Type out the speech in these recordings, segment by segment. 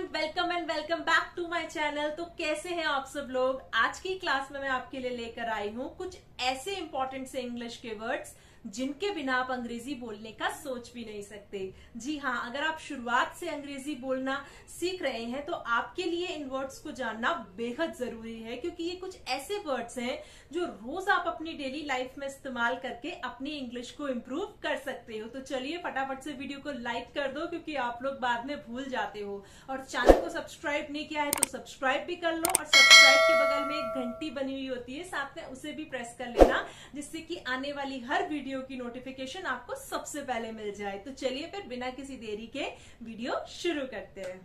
everyone welcome and welcome back to my channel तो कैसे हैं आप सब लोग आज की क्लास में मैं आपके लिए लेकर आई हूँ कुछ ऐसे इंपॉर्टेंट से इंग्लिश के वर्ड्स जिनके बिना आप अंग्रेजी बोलने का सोच भी नहीं सकते जी हाँ अगर आप शुरुआत से अंग्रेजी बोलना सीख रहे हैं तो आपके लिए इन वर्ड्स को जानना बेहद जरूरी है क्योंकि ये कुछ ऐसे वर्ड्स हैं जो रोज आप अपनी डेली लाइफ में इस्तेमाल करके अपनी इंग्लिश को इम्प्रूव कर सकते हो तो चलिए फटाफट से वीडियो को लाइक कर दो क्योंकि आप लोग बाद में भूल जाते हो और चैनल को सब्सक्राइब नहीं किया है तो सब्सक्राइब भी कर लो और सब्सक्राइब के बगल में एक घंटी बनी हुई होती है साथ में उसे भी प्रेस कर लेना जिससे कि आने वाली हर वीडियो की नोटिफिकेशन आपको सबसे पहले मिल जाए तो चलिए फिर बिना किसी देरी के वीडियो शुरू करते हैं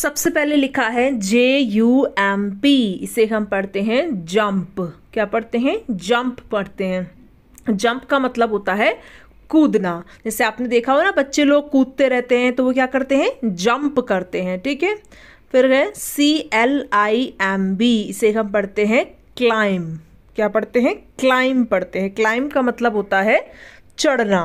सबसे पहले लिखा है जे यू एम पी इसे हम पढ़ते हैं जंप क्या पढ़ते हैं जंप पढ़ते हैं जंप का मतलब होता है कूदना जैसे आपने देखा हो ना बच्चे लोग कूदते रहते हैं तो वो क्या करते हैं जंप करते हैं ठीक है फिर है C L I M B इसे हम पढ़ते हैं क्लाइम क्या पढ़ते हैं क्लाइम पढ़ते हैं क्लाइम का मतलब होता है चढ़ना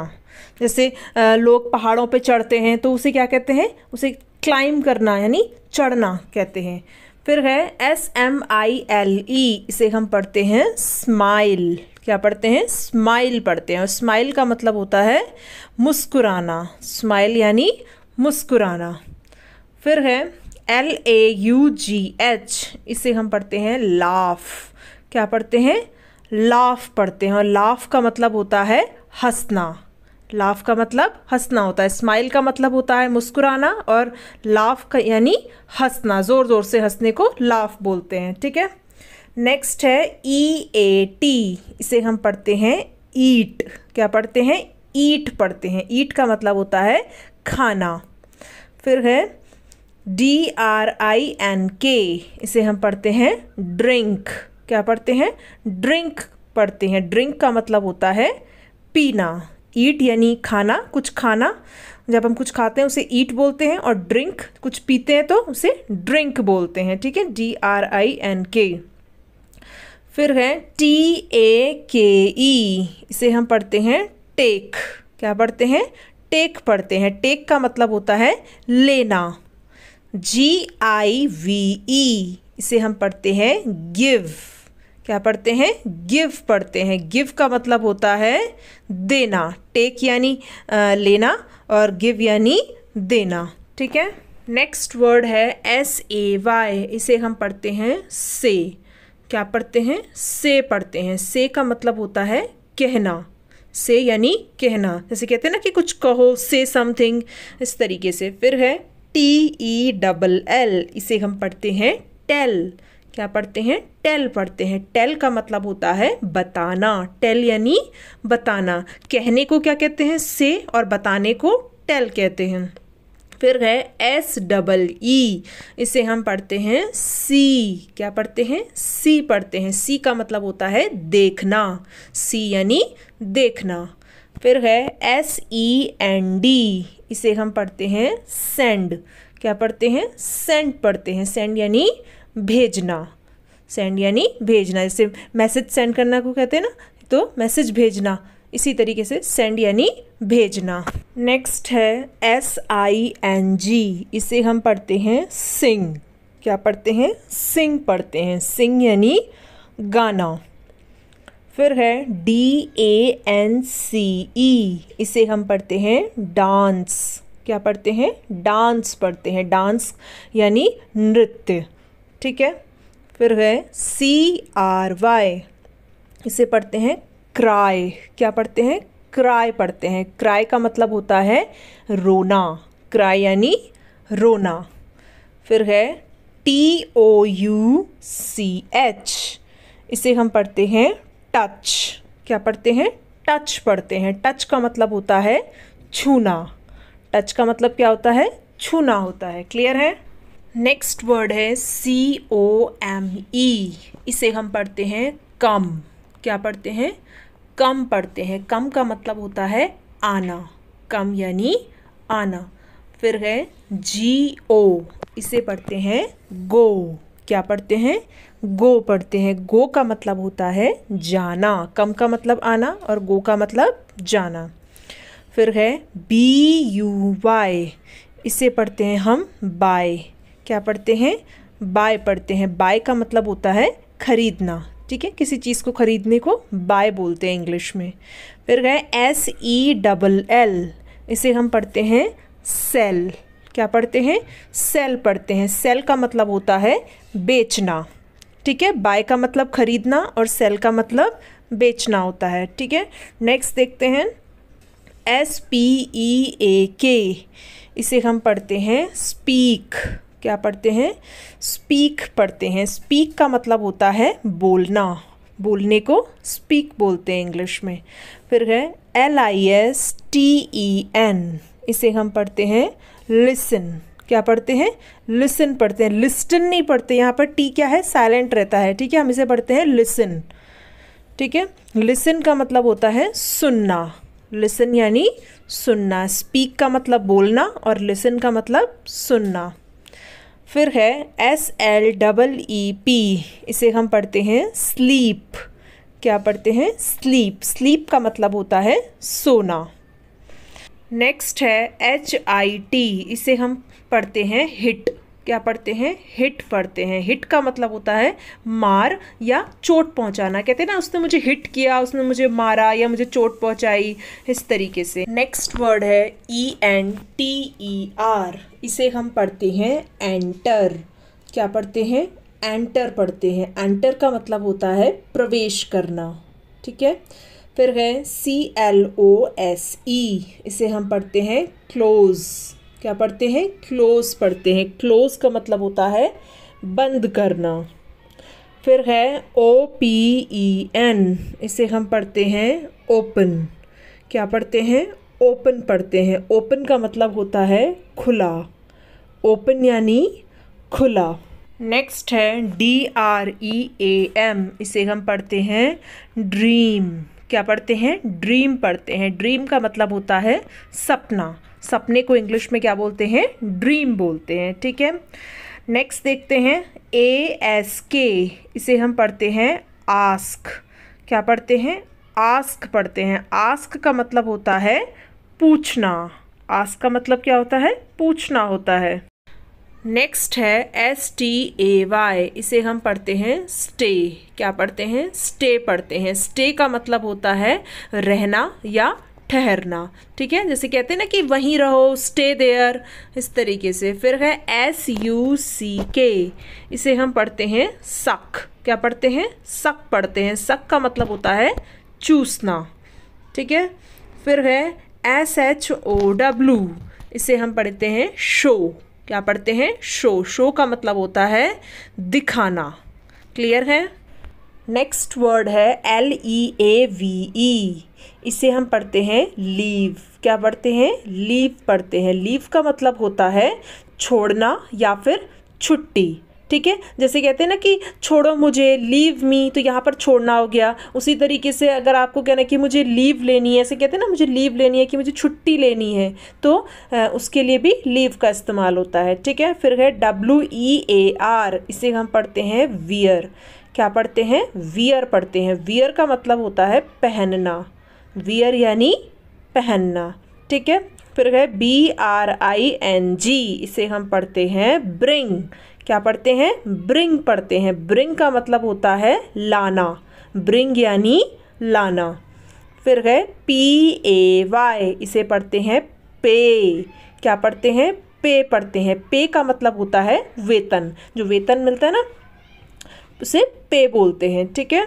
जैसे लोग पहाड़ों पे चढ़ते हैं तो उसे क्या कहते हैं उसे क्लाइम करना यानी चढ़ना कहते हैं फिर है S M I L E इसे हम पढ़ते हैं स्माइल क्या पढ़ते हैं स्माइल पढ़ते हैं और स्माइल का मतलब होता है मुस्कुराना स्माइल यानी मुस्कुराना फिर है L A U G H इसे हम पढ़ते हैं लाफ क्या पढ़ते हैं लाफ पढ़ते हैं और लाफ का मतलब होता है हंसना लाफ का मतलब हंसना होता है स्माइल का मतलब होता है मुस्कुराना और लाफ का यानी हंसना ज़ोर ज़ोर से हंसने को लाफ बोलते हैं ठीक है नेक्स्ट है ई ए टी इसे हम पढ़ते हैं ईट क्या पढ़ते हैं ईट पढ़ते हैं ईट का मतलब होता है खाना फिर है डी आर आई एन के इसे हम पढ़ते हैं ड्रिंक क्या पढ़ते हैं ड्रिंक पढ़ते हैं ड्रिंक का मतलब होता है पीना ईट यानी खाना कुछ खाना जब हम कुछ खाते हैं उसे ईट बोलते हैं और ड्रिंक कुछ पीते हैं तो उसे ड्रिंक बोलते हैं ठीक है डी आर आई एन के फिर है टी ए के ई इसे हम पढ़ते हैं टेक क्या पढ़ते हैं टेक पढ़ते हैं टेक का मतलब होता है लेना जी आई वी ई इसे हम पढ़ते हैं गिव क्या पढ़ते हैं गिव पढ़ते हैं गिव का मतलब होता है देना टेक यानी लेना और गिव यानी देना ठीक है नेक्स्ट वर्ड है एस ए वाई इसे हम पढ़ते हैं से क्या पढ़ते हैं से पढ़ते हैं से का मतलब होता है कहना से यानी कहना जैसे कहते हैं ना कि कुछ कहो से समथिंग इस तरीके से फिर है टी ई डबल एल इसे हम पढ़ते हैं टेल क्या पढ़ते हैं टेल पढ़ते हैं टेल का मतलब होता है बताना टेल यानी बताना कहने को क्या कहते हैं से और बताने को टेल कहते हैं फिर है एस डबल ई इसे हम पढ़ते हैं सी क्या पढ़ते हैं सी पढ़ते हैं सी का मतलब होता है देखना सी यानी देखना फिर है एस ई एन डी इसे हम पढ़ते हैं सेंड क्या पढ़ते हैं सेंड पढ़ते हैं सेंड यानी भेजना सेंड यानी भेजना जैसे मैसेज सेंड करना को कहते हैं ना तो मैसेज भेजना इसी तरीके से सेंड यानी भेजना नेक्स्ट है एस आई एन जी इसे हम पढ़ते हैं सिंग क्या पढ़ते हैं सिंग पढ़ते हैं सिंग यानी गाना फिर है डी ए एन सी ई इसे हम पढ़ते हैं डांस क्या पढ़ते हैं डांस पढ़ते हैं डांस यानी नृत्य ठीक है फिर है सी आर वाई इसे पढ़ते हैं क्राई क्या पढ़ते हैं क्राई पढ़ते हैं क्राई का मतलब होता है रोना क्राई यानी रोना फिर है T O U C H इसे हम पढ़ते हैं टच क्या पढ़ते हैं टच पढ़ते हैं टच का मतलब होता है छूना टच का मतलब क्या होता है छूना होता है क्लियर है नेक्स्ट वर्ड है सी ओ एम ई इसे हम पढ़ते हैं कम क्या पढ़ते हैं कम पढ़ते हैं कम का मतलब होता है आना कम यानी आना फिर है जी ओ इसे पढ़ते हैं गो क्या पढ़ते हैं गो पढ़ते हैं गो का मतलब होता है जाना कम का मतलब आना और गो का मतलब जाना फिर है बी यू वाई इसे पढ़ते हैं हम बाय क्या पढ़ते हैं बाय पढ़ते हैं बाय का मतलब होता है खरीदना ठीक है किसी चीज़ को खरीदने को बाय बोलते हैं इंग्लिश में फिर है एस ई डबल एल इसे हम पढ़ते हैं सेल क्या पढ़ते हैं सेल पढ़ते हैं सेल का मतलब होता है बेचना ठीक है बाय का मतलब खरीदना और सेल का मतलब बेचना होता है ठीक है नेक्स्ट देखते हैं एस पी ई ए के इसे हम पढ़ते हैं स्पीक क्या पढ़ते हैं स्पीक पढ़ते हैं स्पीक का मतलब होता है बोलना बोलने को स्पीक बोलते हैं इंग्लिश में फिर है L I S T E N इसे हम पढ़ते हैं लिसन क्या पढ़ते हैं लिसन पढ़ते हैं लिस्टन नहीं पढ़ते यहाँ पर टी क्या है साइलेंट रहता है ठीक है हम इसे पढ़ते हैं लिसन ठीक है लिसन का मतलब होता है सुनना लिसन यानी सुनना स्पीक का मतलब बोलना और लिसन का मतलब सुनना फिर है S L double E P इसे हम पढ़ते हैं स्लीप क्या पढ़ते हैं स्लीप स्लीप का मतलब होता है सोना नेक्स्ट है एच आई टी इसे हम पढ़ते हैं हिट क्या पढ़ते हैं हिट पढ़ते हैं हिट का मतलब होता है मार या चोट पहुंचाना कहते हैं ना उसने मुझे हिट किया उसने मुझे मारा या मुझे चोट पहुंचाई इस तरीके से नेक्स्ट वर्ड है E N T E R इसे हम पढ़ते हैं एंटर क्या पढ़ते हैं एंटर पढ़ते हैं एंटर का मतलब होता है प्रवेश करना ठीक है फिर है C L O S E इसे हम पढ़ते हैं क्लोज़ क्या पढ़ते हैं क्लोज पढ़ते हैं क्लोज का मतलब होता है बंद करना फिर है ओ पी ई एन इसे हम पढ़ते हैं ओपन क्या पढ़ते हैं ओपन पढ़ते हैं ओपन का मतलब होता है खुला ओपन यानी खुला नेक्स्ट है D R E A M इसे हम पढ़ते हैं ड्रीम क्या पढ़ते हैं ड्रीम पढ़ते हैं ड्रीम का मतलब होता है सपना सपने को इंग्लिश में क्या बोलते हैं ड्रीम बोलते हैं ठीक है नेक्स्ट देखते हैं ए एस के इसे हम पढ़ते हैं आस्क क्या पढ़ते हैं आस्क पढ़ते हैं आस्क का मतलब होता है पूछना आस्क का मतलब क्या होता है पूछना होता है नेक्स्ट है एस टी ए वाई इसे हम पढ़ते हैं स्टे क्या पढ़ते हैं स्टे पढ़ते हैं स्टे का मतलब होता है रहना या ठहरना ठीक है जैसे कहते हैं ना कि वहीं रहो स्टे देयर इस तरीके से फिर है एस यू सी के इसे हम पढ़ते हैं सक क्या पढ़ते हैं सक पढ़ते हैं सक का मतलब होता है चूसना ठीक है फिर है एस एच ओ डब्लू इसे हम पढ़ते हैं शो क्या पढ़ते हैं शो शो का मतलब होता है दिखाना क्लियर है नेक्स्ट वर्ड है L E A V E इसे हम पढ़ते हैं लीव क्या पढ़ते हैं लीव पढ़ते हैं लीव का मतलब होता है छोड़ना या फिर छुट्टी ठीक है जैसे कहते हैं ना कि छोड़ो मुझे लीव मी तो यहाँ पर छोड़ना हो गया उसी तरीके से अगर आपको कहना कि मुझे लीव लेनी है ऐसे कहते हैं ना मुझे लीव लेनी है कि मुझे छुट्टी लेनी है तो उसके लिए भी लीव का इस्तेमाल होता है ठीक है फिर है डब्ल्यू ई ए आर इसे हम पढ़ते हैं वियर क्या पढ़ते हैं वियर पढ़ते हैं वियर का मतलब होता है पहनना वियर यानी पहनना ठीक है फिर गए B R I N G इसे हम पढ़ते हैं ब्रिंग क्या पढ़ते हैं ब्रिंग पढ़ते हैं ब्रिंग का मतलब होता है लाना ब्रिंग यानी लाना फिर गए पी ए वाई इसे पढ़ते हैं पे क्या पढ़ते हैं पे पढ़ते हैं पे का मतलब होता है वेतन जो वेतन मिलता है ना उसे पे बोलते हैं ठीक है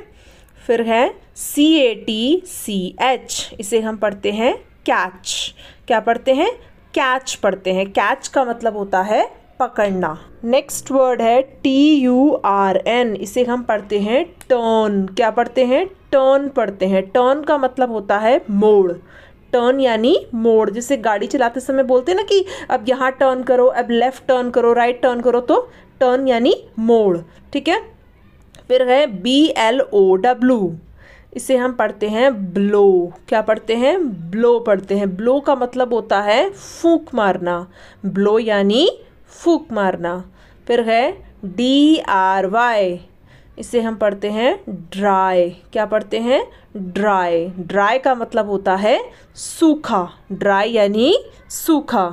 फिर है सी ए टी सी एच इसे हम पढ़ते हैं कैच क्या पढ़ते हैं कैच पढ़ते हैं कैच का मतलब होता है पकड़ना नेक्स्ट वर्ड है टी यू आर एन इसे हम पढ़ते हैं टर्न क्या पढ़ते हैं टर्न पढ़ते हैं टर्न का मतलब होता है मोड़ टर्न यानी मोड़ जिसे गाड़ी चलाते समय बोलते हैं ना कि अब यहाँ टर्न करो अब लेफ़्ट टर्न करो राइट टर्न करो तो टर्न यानी मोड़ ठीक है फिर है बी एल ओ डब्लू इसे हम पढ़ते हैं ब्लो क्या पढ़ते हैं ब्लो पढ़ते हैं ब्लो का मतलब होता है फूक मारना ब्लो यानी फूक मारना फिर है डी आर वाई इसे हम पढ़ते हैं ड्राई क्या पढ़ते हैं ड्राई ड्राई का मतलब होता है सूखा ड्राई यानी सूखा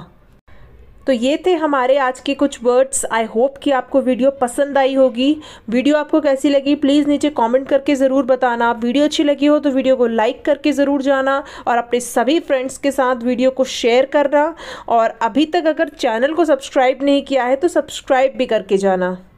तो ये थे हमारे आज के कुछ वर्ड्स आई होप कि आपको वीडियो पसंद आई होगी वीडियो आपको कैसी लगी प्लीज़ नीचे कमेंट करके ज़रूर बताना वीडियो अच्छी लगी हो तो वीडियो को लाइक करके ज़रूर जाना और अपने सभी फ्रेंड्स के साथ वीडियो को शेयर करना और अभी तक अगर चैनल को सब्सक्राइब नहीं किया है तो सब्सक्राइब भी करके जाना